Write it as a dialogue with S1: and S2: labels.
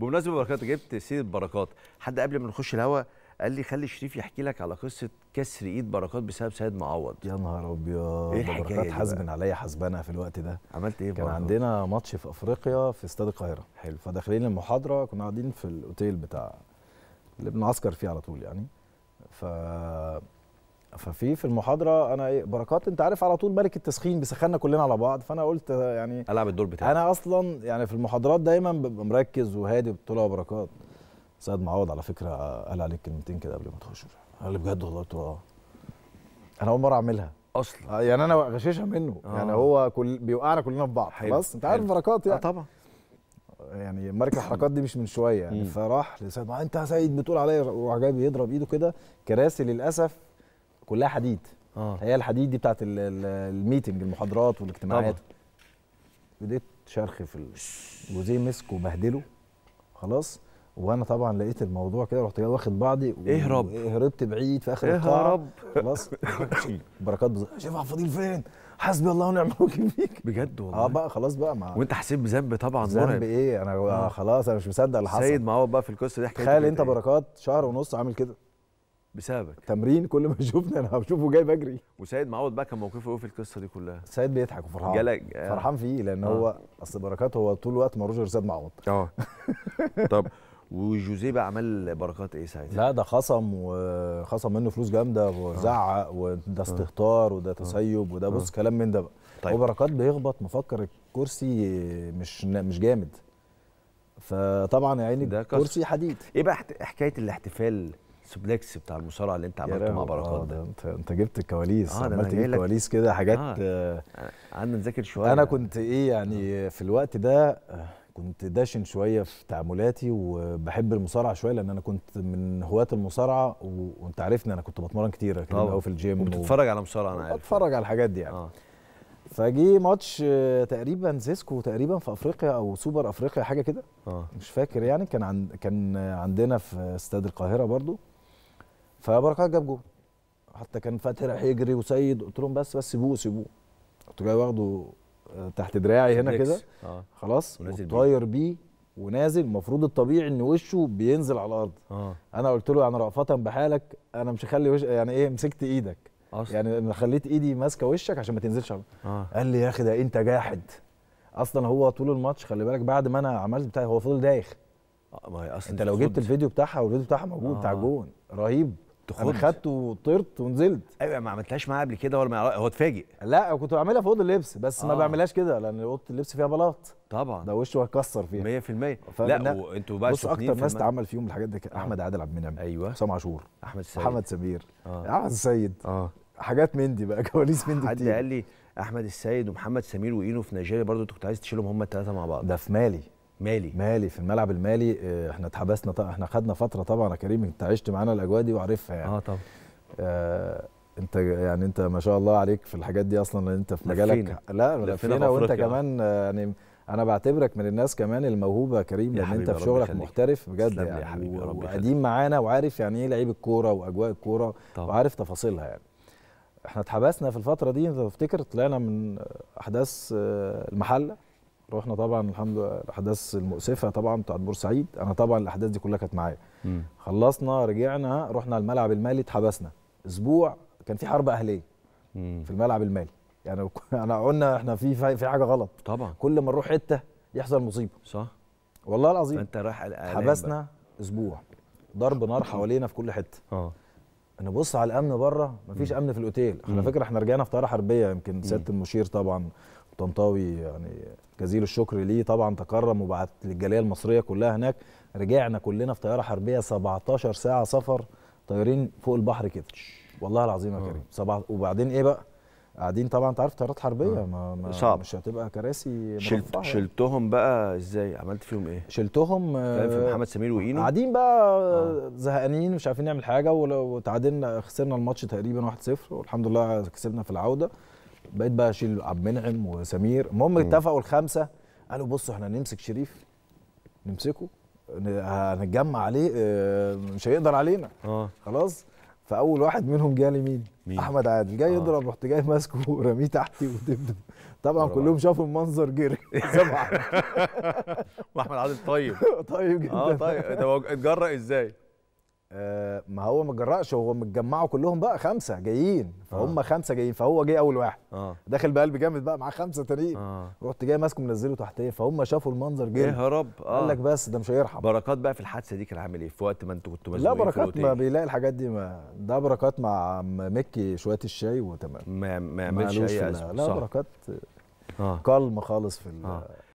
S1: بمناسبه بركات جبت سيره بركات حد قبل ما نخش الهوا قال لي خلي شريف يحكي لك على قصه كسر ايد بركات بسبب سيد معوض يا نهار ابيض إيه بركات حاسبن عليا حزبنا في الوقت ده عملت ايه كان عندنا ماتش في افريقيا في استاد القاهره حلو فداخلين المحاضره كنا قاعدين في الاوتيل بتاع اللي بنعسكر فيه على طول يعني ف ففي في المحاضره انا ايه بركات انت عارف على طول ملك التسخين بيسخنا كلنا على بعض فانا قلت يعني العب الدور بتاعي انا اصلا يعني في المحاضرات دايما ببقى مركز وهادي بطلع بركات سيد معوض على فكره قال عليك كلمتين كده قبل ما تخش قال لي بجد والله قلت له اه انا اول مره اعملها اصلا آه، يعني انا غششها منه آه. يعني هو كل بيوقعنا كلنا في بعض حلو. بس انت عارف بركات يعني اه طبعا يعني ماركه الحركات دي مش من شويه يعني مم. فراح لسيد ما انت يا سيد بتقول عليا وراح جاي بيضرب ايده كده كراسي للاسف كلها حديد آه. هي الحديد دي بتاعت الميتنج المحاضرات والاجتماعات بديت شرخ في جوزيه مسك وبهدله خلاص وانا طبعا لقيت الموضوع كده رحت جاي واخد بعضي اهرب هربت بعيد في اخر إيه القاعه اهرب خلاص بركات بزر. شايف عبد الفضيل فين حسبي الله ونعم الوكيل فيك بجد والله اه بقى خلاص بقى مع وانت حسيت بذنب طبعا ذنب ايه انا آه, آه. خلاص انا مش مصدق اللي حصل سيد ما هو بقى في القصه دي حكايه تخيل انت إيه؟ بركات شهر ونص عامل كده بسببك تمرين كل ما يشوفني انا بشوفه جاي بجري وسيد معوض بقى كان موقفه ايه في القصه دي كلها؟ سيد بيضحك وفرحان جالك آه. فرحان فيه لان آه. هو اصل بركات هو طول الوقت ما روجر سيد معوض اه طب وجوزيه بقى عمل بركات ايه ساعتها؟ لا ده خصم وخصم منه فلوس جامده آه. وزعق وده آه. استهتار وده آه. تسيب وده بص كلام من ده بقى طيب. وبركات بيخبط مفكر الكرسي مش مش جامد فطبعا يا عيني ده كرسي حديد ايه بقى حكايه الاحتفال السوبلكس بتاع المصارعه اللي انت عملته مع بركات آه، ده انت انت جبت الكواليس اه عملت انا الكواليس كده حاجات آه. آه. قعدنا نذاكر شويه انا كنت ايه يعني آه. في الوقت ده آه، كنت داشن شويه في تعاملاتي وبحب المصارعه شويه لان انا كنت من هواة المصارعه وانت عارفني انا كنت بتمرن كتير قوي في الجيم وبتتفرج و... على مصارعه انا عارف بتفرج على الحاجات دي يعني آه. فجي ماتش آه، تقريبا زيسكو تقريبا في افريقيا او سوبر افريقيا حاجه كده مش فاكر يعني كان عن كان عندنا في استاد القاهره برضو فبركات جاب جول حتى كان فتحي راح يجري وسيد قلت لهم بس بس سيبوه سيبوه كنت جاي واخده آه، تحت دراعي هنا كده آه. خلاص وطاير بيه ونازل المفروض الطبيعي ان وشه بينزل على الارض آه. انا قلت له يعني رأفة بحالك انا مش هخلي وش يعني ايه مسكت ايدك أصلا. يعني انا خليت ايدي ماسكه وشك عشان ما تنزلش على آه. قال لي يا اخي ده انت جاحد اصلا هو طول الماتش خلي بالك بعد ما انا عملت بتاعي هو فضل دايخ آه ما هي اصلا انت لو جبت الفيديو بتاعها والفيديو بتاعها موجود آه. بتاع جون رهيب تخد. انا خدت وطرت ونزلت ايوه ما عملتهاش معاه قبل كده ولا ما هو اتفاجئ لا كنت بعملها في اوضه اللبس بس آه. ما بعملهاش كده لان اوضه اللبس فيها بلاط طبعا ده وشه هيكسر فيها 100% لا وانتوا بقى بص اكتر ناس اتعمل فيهم الحاجات دي كان آه. احمد عادل عبد المنعم ايوه حسام عاشور احمد سمير محمد سمير آه. احمد السيد اه حاجات من دي بقى كواليس من دي حد قال لي احمد السيد ومحمد سمير واينو في نيجيريا برضه انت كنت عايز تشيلهم هم الثلاثه مع بعض ده في مالي مالي مالي في الملعب المالي آه، احنا اتحبسنا طبعا احنا خدنا فتره طبعا يا كريم انت عشت معانا الاجواء دي وعارفها يعني اه طبعا آه انت يعني انت ما شاء الله عليك في الحاجات دي اصلا انت في مجالك لفينا. لا لفينا وانت كمان آه، يعني انا بعتبرك من الناس كمان الموهوبه يا كريم لان انت في شغلك محترف بجد يعني وقديم معانا وعارف يعني ايه لعيب الكوره واجواء الكوره وعارف تفاصيلها يعني احنا اتحبسنا في الفتره دي انت تفتكر طلعنا من احداث آه، المحله رحنا طبعا الحمد لله الاحداث المؤسفه طبعا بتاعت بورسعيد انا طبعا الاحداث دي كلها كانت معايا خلصنا رجعنا رحنا الملعب المالي اتحبسنا اسبوع كان في حرب اهليه مم. في الملعب المالي يعني انا قلنا احنا في في حاجه غلط طبعا كل ما نروح حته يحصل مصيبه صح والله العظيم انت رايح حبسنا اسبوع ضرب نار حوالينا في كل حته اه نبص على الامن بره مفيش امن في الاوتيل على فكره احنا رجعنا في طياره حربيه يمكن سياده المشير طبعا طنطاوي يعني جزيل الشكر ليه طبعا تكرم وبعت للجاليه المصريه كلها هناك رجعنا كلنا في طياره حربيه 17 ساعه سفر طايرين فوق البحر كده والله العظيم يا آه. كريم سبع وبعدين ايه بقى قاعدين طبعا انت عارف طيارات حربيه آه. ما, ما صعب. مش هتبقى كراسي شلت يعني. شلتهم بقى ازاي عملت فيهم ايه شلتهم فاهم في آه، محمد سمير وقينو قاعدين بقى آه. زهقانين مش عارفين نعمل حاجه وتعادلنا خسرنا الماتش تقريبا 1-0 والحمد لله كسبنا في العوده بقيت بقى اشيل عبد المنعم وسمير المهم اتفقوا الخمسه قالوا بصوا احنا نمسك شريف نمسكه هنتجمع عليه آه، مش هيقدر علينا اه خلاص فاول واحد منهم جالي مين؟, مين؟ احمد عادل جاي آه. يضرب آه. رحت جاي ماسكه ورميه تحتي ودبدب طبعا كلهم شافوا المنظر جري واحمد عادل طيب طيب جدا اه طيب اتجرأ ازاي؟ آه ما هو ما جرأش هو متجمعوا كلهم بقى خمسه جايين فهم آه. خمسه جايين فهو جه اول واحد آه. داخل بقلب جامد بقى معاه خمسه تانيين آه. رحت جاي ماسكه منزله تحتيه فهم شافوا المنظر جه إيه يا رب آه. قال لك بس ده مش هيرحم بركات بقى في الحادثه دي كان عامل ايه في وقت ما انتوا كنتوا لا بركات ما بيلاقي الحاجات دي ما ده بركات مع مكي شويه الشاي وتمام ما ما يعملش اي لا بركات آه. كالم خالص في آه.